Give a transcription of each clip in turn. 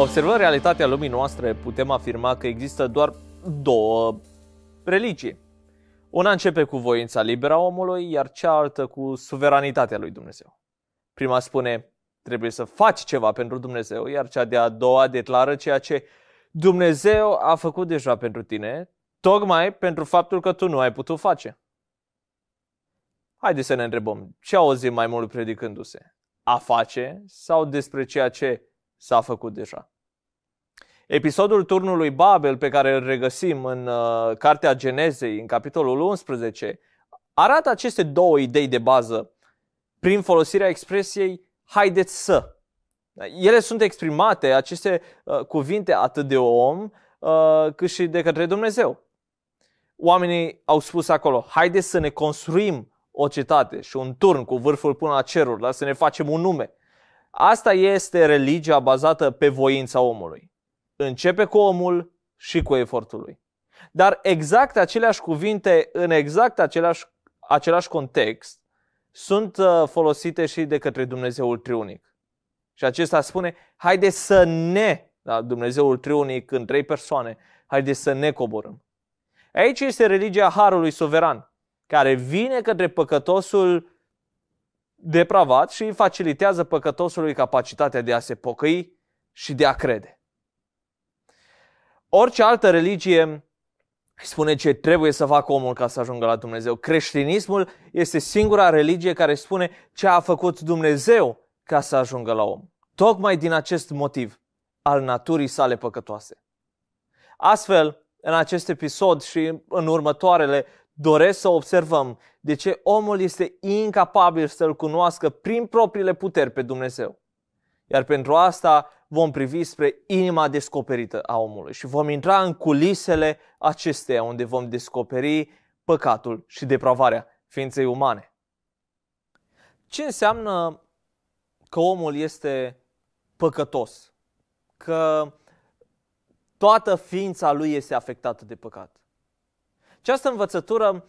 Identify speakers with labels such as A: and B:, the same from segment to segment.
A: Observând realitatea lumii noastre, putem afirma că există doar două religii. Una începe cu voința liberă a omului, iar cealaltă cu suveranitatea lui Dumnezeu. Prima spune, trebuie să faci ceva pentru Dumnezeu, iar cea de-a doua declară ceea ce Dumnezeu a făcut deja pentru tine, tocmai pentru faptul că tu nu ai putut face. Haideți să ne întrebăm, ce auzim mai mult predicându-se? A face sau despre ceea ce s-a făcut deja? Episodul turnului Babel pe care îl regăsim în uh, Cartea Genezei, în capitolul 11, arată aceste două idei de bază prin folosirea expresiei haideți să. Ele sunt exprimate, aceste uh, cuvinte, atât de om uh, cât și de către Dumnezeu. Oamenii au spus acolo, haideți să ne construim o cetate și un turn cu vârful până la ceruri, să ne facem un nume. Asta este religia bazată pe voința omului. Începe cu omul și cu efortul lui. Dar exact aceleași cuvinte, în exact același, același context, sunt uh, folosite și de către Dumnezeul Triunic. Și acesta spune, haide să ne, da, Dumnezeul Triunic în trei persoane, haide să ne coborâm. Aici este religia Harului Suveran, care vine către păcătosul depravat și îi facilitează păcătosului capacitatea de a se pocăi și de a crede. Orice altă religie spune ce trebuie să facă omul ca să ajungă la Dumnezeu. Creștinismul este singura religie care spune ce a făcut Dumnezeu ca să ajungă la om. Tocmai din acest motiv al naturii sale păcătoase. Astfel, în acest episod și în următoarele, doresc să observăm de ce omul este incapabil să-L cunoască prin propriile puteri pe Dumnezeu. Iar pentru asta vom privi spre inima descoperită a omului și vom intra în culisele acesteia unde vom descoperi păcatul și depravarea ființei umane. Ce înseamnă că omul este păcătos? Că toată ființa lui este afectată de păcat. Această învățătură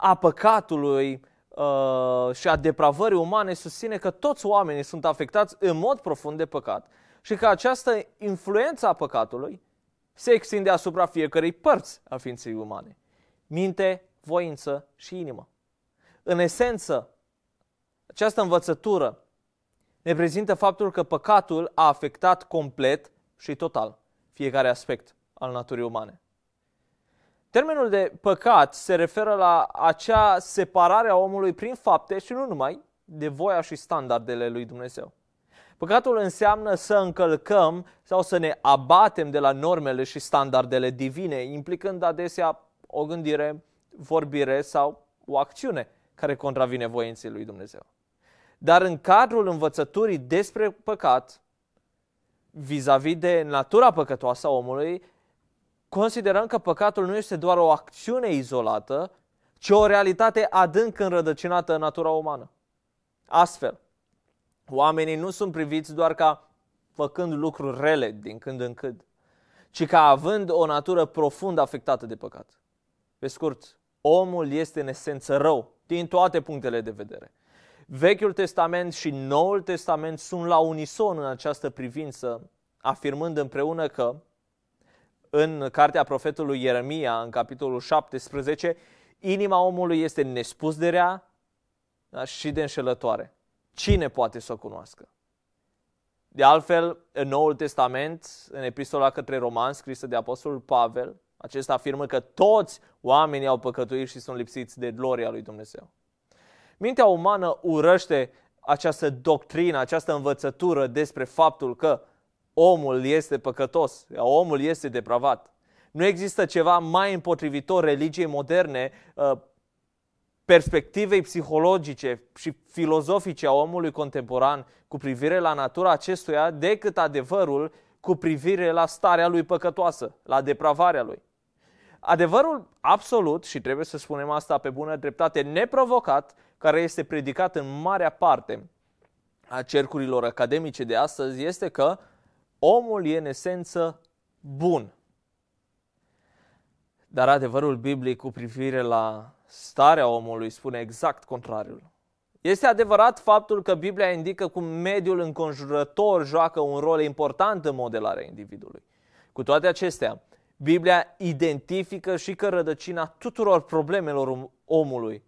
A: a păcatului uh, și a depravării umane susține că toți oamenii sunt afectați în mod profund de păcat și că această influență a păcatului se extinde asupra fiecărei părți a ființei umane. Minte, voință și inimă. În esență, această învățătură ne prezintă faptul că păcatul a afectat complet și total fiecare aspect al naturii umane. Termenul de păcat se referă la acea separare a omului prin fapte și nu numai de voia și standardele lui Dumnezeu. Păcatul înseamnă să încălcăm sau să ne abatem de la normele și standardele divine, implicând adesea o gândire, vorbire sau o acțiune care contravine voinței lui Dumnezeu. Dar în cadrul învățăturii despre păcat, vis-a-vis de natura păcătoasă a omului, considerăm că păcatul nu este doar o acțiune izolată, ci o realitate adânc înrădăcinată în natura umană. Astfel, Oamenii nu sunt priviți doar ca făcând lucruri rele din când în când, ci ca având o natură profund afectată de păcat. Pe scurt, omul este în esență rău din toate punctele de vedere. Vechiul Testament și Noul Testament sunt la unison în această privință, afirmând împreună că în cartea profetului Ieremia, în capitolul 17, inima omului este nespus de rea da, și de înșelătoare. Cine poate să o cunoască? De altfel, în Noul Testament, în epistola către Roman, scrisă de Apostolul Pavel, acesta afirmă că toți oamenii au păcătuit și sunt lipsiți de gloria lui Dumnezeu. Mintea umană urăște această doctrină, această învățătură despre faptul că omul este păcătos, omul este depravat. Nu există ceva mai împotrivitor religiei moderne uh, perspectivei psihologice și filozofice a omului contemporan cu privire la natura acestuia decât adevărul cu privire la starea lui păcătoasă, la depravarea lui. Adevărul absolut, și trebuie să spunem asta pe bună dreptate, neprovocat, care este predicat în marea parte a cercurilor academice de astăzi, este că omul e în esență bun. Dar adevărul biblic cu privire la Starea omului spune exact contrariul. Este adevărat faptul că Biblia indică cum mediul înconjurător joacă un rol important în modelarea individului. Cu toate acestea, Biblia identifică și că rădăcina tuturor problemelor omului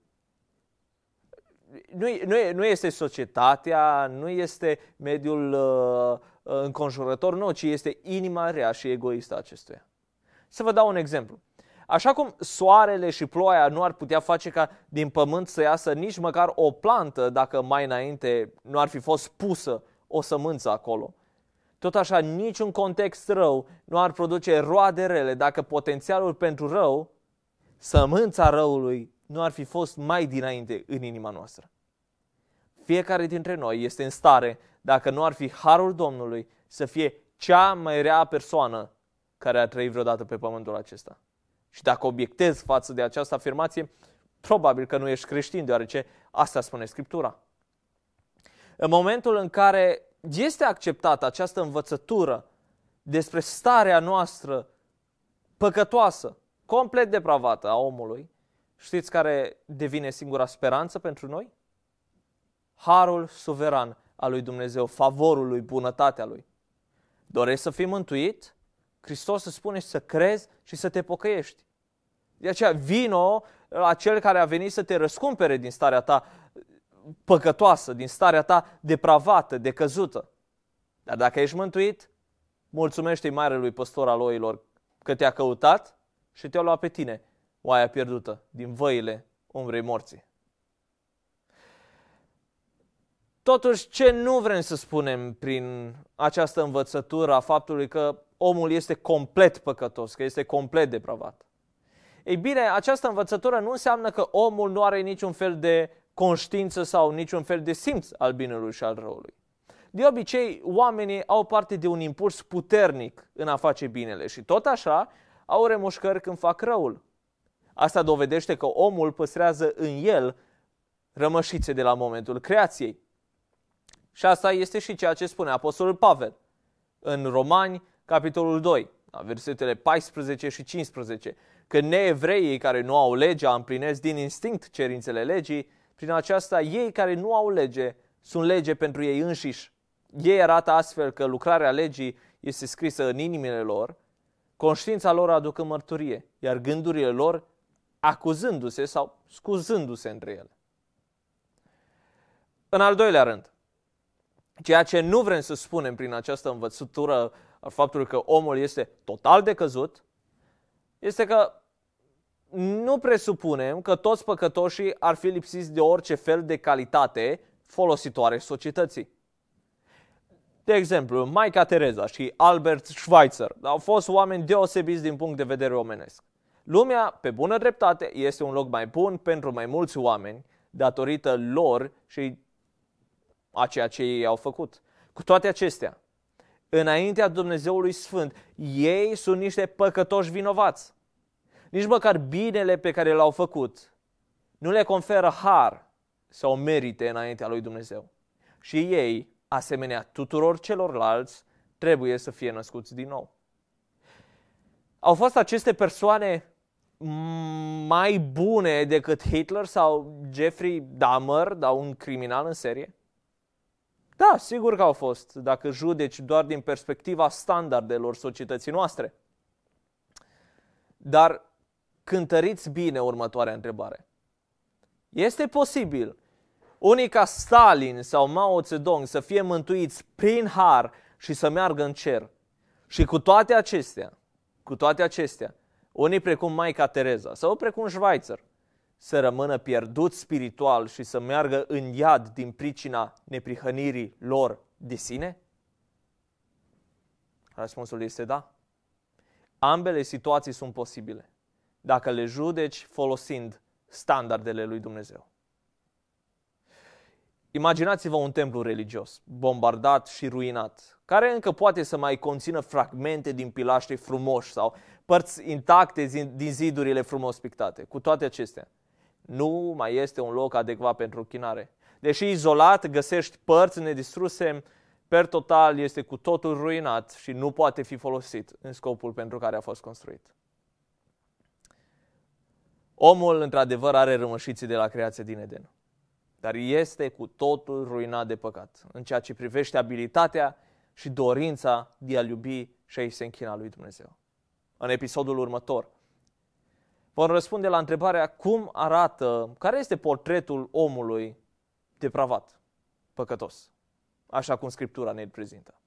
A: nu, nu, nu este societatea, nu este mediul uh, uh, înconjurător, nu, ci este inima rea și egoistă acestuia. Să vă dau un exemplu. Așa cum soarele și ploaia nu ar putea face ca din pământ să iasă nici măcar o plantă dacă mai înainte nu ar fi fost pusă o sămânță acolo. Tot așa, niciun context rău nu ar produce roade rele dacă potențialul pentru rău, sămânța răului, nu ar fi fost mai dinainte în inima noastră. Fiecare dintre noi este în stare, dacă nu ar fi harul Domnului, să fie cea mai rea persoană care a trăit vreodată pe pământul acesta. Și dacă obiectezi față de această afirmație, probabil că nu ești creștin, deoarece asta spune Scriptura. În momentul în care este acceptată această învățătură despre starea noastră păcătoasă, complet depravată a omului, știți care devine singura speranță pentru noi? Harul suveran al lui Dumnezeu, favorul lui, bunătatea lui. Doresc să fii mântuit? Hristos îți spune să crezi și să te pocăiești. De aceea vino la uh, cel care a venit să te răscumpere din starea ta păcătoasă, din starea ta depravată, decăzută. Dar dacă ești mântuit, mulțumește-i marelui păstor al oilor că te-a căutat și te-a luat pe tine, oaia pierdută, din văile umbrei morții. Totuși, ce nu vrem să spunem prin această învățătură a faptului că omul este complet păcătos, că este complet depravat. Ei bine, această învățătură nu înseamnă că omul nu are niciun fel de conștiință sau niciun fel de simț al binelui și al răului. De obicei, oamenii au parte de un impuls puternic în a face binele și tot așa au remușcări când fac răul. Asta dovedește că omul păstrează în el rămășițe de la momentul creației. Și asta este și ceea ce spune Apostolul Pavel în Romani, capitolul 2, da, versetele 14 și 15, că neevreii care nu au legea împlinesc din instinct cerințele legii, prin aceasta ei care nu au lege sunt lege pentru ei înșiși. Ei arată astfel că lucrarea legii este scrisă în inimile lor, conștiința lor aducă mărturie, iar gândurile lor acuzându-se sau scuzându-se între ele. În al doilea rând, ceea ce nu vrem să spunem prin această învățătură uh, al faptului că omul este total decăzut, este că nu presupunem că toți păcătoșii ar fi lipsiți de orice fel de calitate folositoare societății. De exemplu, Maica Tereza și Albert Schweitzer au fost oameni deosebiți din punct de vedere omenesc. Lumea, pe bună dreptate, este un loc mai bun pentru mai mulți oameni datorită lor și a ceea ce ei au făcut. Cu toate acestea, înaintea Dumnezeului Sfânt. Ei sunt niște păcătoși vinovați. Nici măcar binele pe care l-au făcut nu le conferă har sau merite înaintea lui Dumnezeu. Și ei, asemenea tuturor celorlalți, trebuie să fie născuți din nou. Au fost aceste persoane mai bune decât Hitler sau Jeffrey Dahmer, da, un criminal în serie? Da, sigur că au fost, dacă judeci doar din perspectiva standardelor societății noastre. Dar cântăriți bine următoarea întrebare. Este posibil unii ca Stalin sau Mao Zedong să fie mântuiți prin har și să meargă în cer. Și cu toate acestea, cu toate acestea, unii precum Maica Tereza sau precum Schweitzer, să rămână pierdut spiritual și să meargă în iad din pricina neprihănirii lor de sine? Răspunsul este da. Ambele situații sunt posibile dacă le judeci folosind standardele lui Dumnezeu. Imaginați-vă un templu religios, bombardat și ruinat, care încă poate să mai conțină fragmente din pilaștri frumoși sau părți intacte din zidurile frumos pictate. Cu toate acestea, nu mai este un loc adecvat pentru chinare. Deși izolat găsești părți nedistruse, per total este cu totul ruinat și nu poate fi folosit în scopul pentru care a fost construit. Omul, într-adevăr, are rămășiții de la creație din Eden, dar este cu totul ruinat de păcat, în ceea ce privește abilitatea și dorința de a iubi și a se închina lui Dumnezeu. În episodul următor, Vom răspunde la întrebarea cum arată, care este portretul omului depravat, păcătos, așa cum Scriptura ne prezintă.